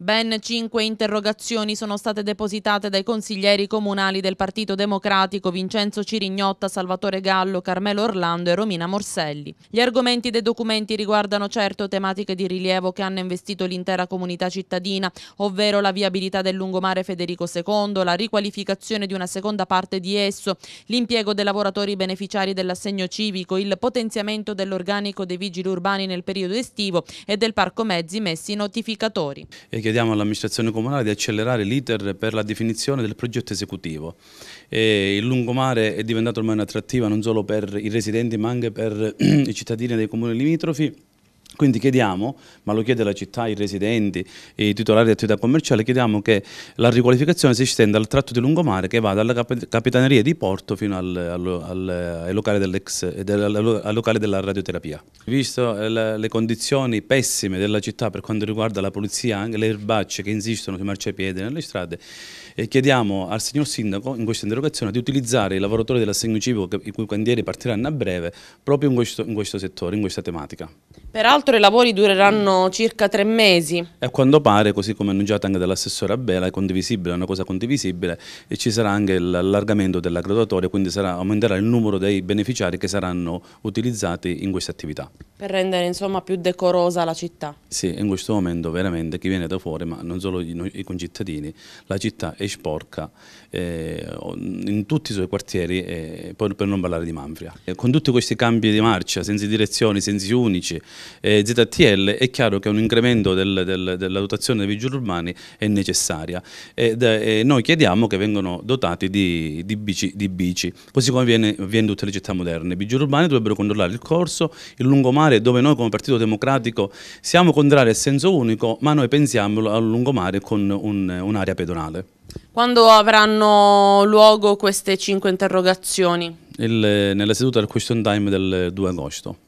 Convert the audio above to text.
Ben cinque interrogazioni sono state depositate dai consiglieri comunali del Partito Democratico Vincenzo Cirignotta, Salvatore Gallo, Carmelo Orlando e Romina Morselli. Gli argomenti dei documenti riguardano certo tematiche di rilievo che hanno investito l'intera comunità cittadina, ovvero la viabilità del lungomare Federico II, la riqualificazione di una seconda parte di esso, l'impiego dei lavoratori beneficiari dell'assegno civico, il potenziamento dell'organico dei vigili urbani nel periodo estivo e del parco mezzi messi notificatori. E che chiediamo all'amministrazione comunale di accelerare l'iter per la definizione del progetto esecutivo. E il lungomare è diventato ormai un'attrattiva non solo per i residenti ma anche per i cittadini dei comuni limitrofi quindi chiediamo, ma lo chiede la città, i residenti, i titolari di attività commerciali, chiediamo che la riqualificazione si estenda al tratto di lungomare che va dalla capitaneria di Porto fino al, al, al, ai, locali del, al, locale della radioterapia. Visto eh, le, le, condizioni pessime della città per quanto riguarda la polizia, anche le erbacce che insistono sui marciapiedi nelle strade, eh, chiediamo al signor Sindaco in questa interrogazione di utilizzare i lavoratori dell'assegno civico i cui candieri partiranno a breve proprio in questo, in questo settore, in questa tematica. Peraltro i lavori dureranno circa tre mesi. E a quanto pare, così come annunciato anche dall'assessore Abela, è condivisibile, è una cosa condivisibile e ci sarà anche l'allargamento della graduatoria, quindi sarà, aumenterà il numero dei beneficiari che saranno utilizzati in queste attività per rendere insomma, più decorosa la città. Sì, in questo momento veramente chi viene da fuori, ma non solo i, i concittadini, la città è sporca eh, in tutti i suoi quartieri, eh, per, non parlare di Manfria. Eh, con tutti questi cambi di marcia, senza direzioni, sensi unici, eh, ZTL, è chiaro che un incremento del, del, della dotazione dei vigili urbani è necessaria. Ed, eh, noi chiediamo che vengano dotati di, di, bici, di bici, così come avviene, avviene in tutte le città moderne. I vigili urbani dovrebbero controllare il corso, il lungomare, lungomare dove noi come Partito Democratico siamo contrari al senso unico, ma noi pensiamo al lungomare con un'area pedonale. Quando avranno luogo queste cinque interrogazioni? Il, nella seduta del question time del 2 agosto.